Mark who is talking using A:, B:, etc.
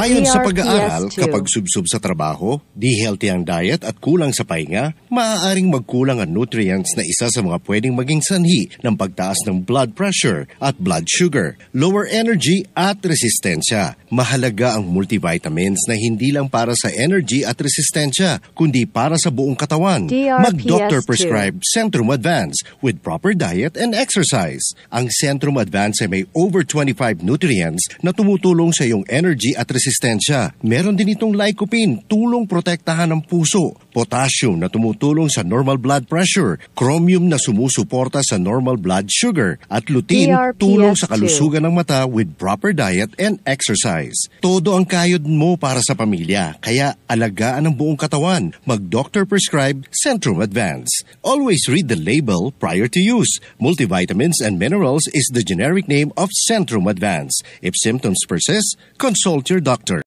A: Ayon sa e pag-aaral,
B: kapag subsub sa trabaho, di healthy ang diet at kulang sa pahinga, maaaring magkulang ang nutrients na isa sa mga pwedeng maging sanhi ng pagtaas ng blood pressure at blood sugar, lower energy at resistensya. Mahalaga ang multivitamins na hindi lang para sa energy at resistensya, kundi para sa buong katawan. E Mag-doctor prescribe Centrum Advance with proper diet and exercise. Ang Centrum Advance ay may over 25 nutrients na tumutulong sa iyong energy at resistensya resistensya. Meron din itong lycopene, tulong protektahan ng puso potassium na tumutulong sa normal blood pressure, chromium na sumusuporta sa normal blood sugar, at lutein e PRPF2. tulong sa kalusugan ng mata with proper diet and exercise. Todo ang kayod mo para sa pamilya, kaya alagaan ang buong katawan. Mag-doctor prescribed Centrum Advance. Always read the label prior to use. Multivitamins and minerals
A: is the generic name of Centrum Advance. If symptoms persist, consult your doctor.